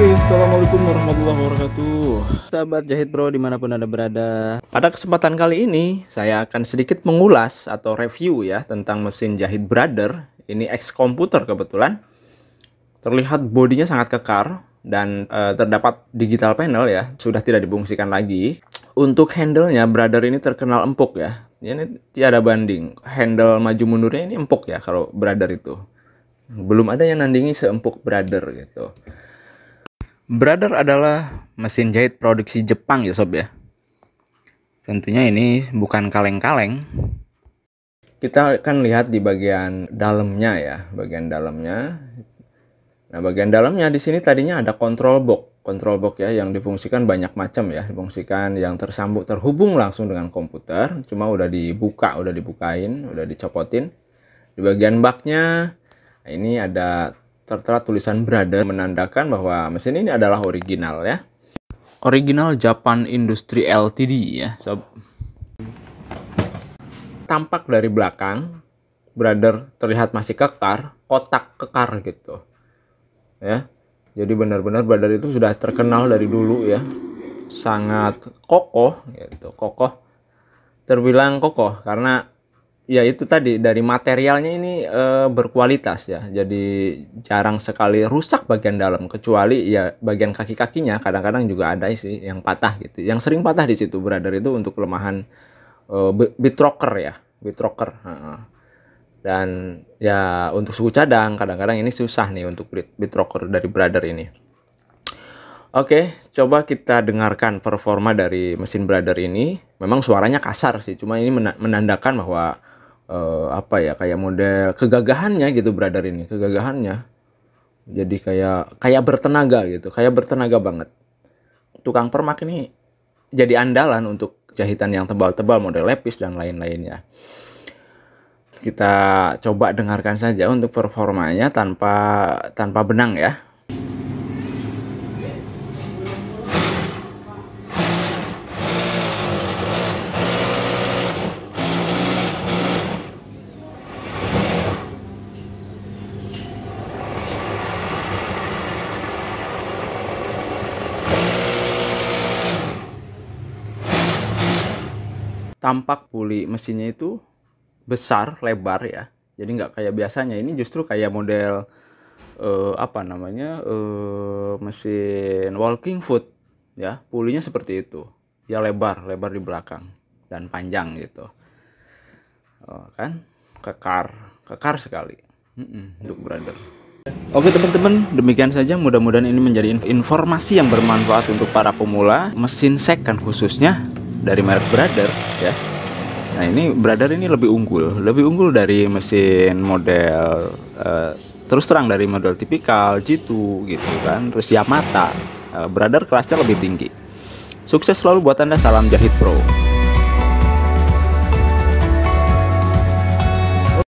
Oke, okay, Assalamualaikum warahmatullahi wabarakatuh Sahabat Jahit Bro dimanapun Anda berada Pada kesempatan kali ini, saya akan sedikit mengulas atau review ya Tentang mesin Jahit Brother Ini ex-komputer kebetulan Terlihat bodinya sangat kekar Dan e, terdapat digital panel ya Sudah tidak dibungsikan lagi Untuk handle-nya, Brother ini terkenal empuk ya Ini tiada banding Handle maju mundurnya ini empuk ya kalau Brother itu Belum ada yang nandingi seempuk Brother gitu Brother adalah mesin jahit produksi Jepang ya sob ya. Tentunya ini bukan kaleng-kaleng. Kita akan lihat di bagian dalamnya ya, bagian dalamnya. Nah, bagian dalamnya di sini tadinya ada control box. Control box ya yang difungsikan banyak macam ya, difungsikan yang tersambung terhubung langsung dengan komputer, cuma udah dibuka, udah dibukain, udah dicopotin. Di bagian baknya nah, ini ada tertera tulisan brother menandakan bahwa mesin ini adalah original ya. Original Japan Industry LTD ya. So, tampak dari belakang brother terlihat masih kekar, kotak kekar gitu. Ya. Jadi benar-benar brother itu sudah terkenal dari dulu ya. Sangat kokoh gitu, kokoh. Terbilang kokoh karena ya itu tadi dari materialnya ini e, berkualitas ya jadi jarang sekali rusak bagian dalam kecuali ya bagian kaki kakinya kadang-kadang juga ada sih yang patah gitu yang sering patah di situ brother itu untuk kelemahan e, eh, bitrocker ya bit bitrocker dan ya untuk suku cadang kadang-kadang ini susah nih untuk bit bitrocker dari brother ini Oke, coba kita dengarkan performa dari mesin brother ini. Memang suaranya kasar sih, cuma ini menandakan bahwa uh, apa ya kayak model kegagahannya gitu brother ini kegagahannya jadi kayak kayak bertenaga gitu kayak bertenaga banget tukang permak ini jadi andalan untuk jahitan yang tebal-tebal model lepis dan lain-lainnya kita coba dengarkan saja untuk performanya tanpa tanpa benang ya tampak puli mesinnya itu besar lebar ya jadi nggak kayak biasanya ini justru kayak model uh, apa namanya uh, mesin walking foot ya pulinya seperti itu ya lebar lebar di belakang dan panjang gitu oh, kan kekar kekar sekali mm -mm, untuk brother Oke teman-teman, demikian saja mudah-mudahan ini menjadi informasi yang bermanfaat untuk para pemula mesin second khususnya dari merek Brother ya. Nah ini Brother ini lebih unggul, lebih unggul dari mesin model uh, terus terang dari model tipikal G2 gitu kan, terus Yamata. Uh, Brother kelasnya lebih tinggi. Sukses selalu buat anda, salam jahit Pro.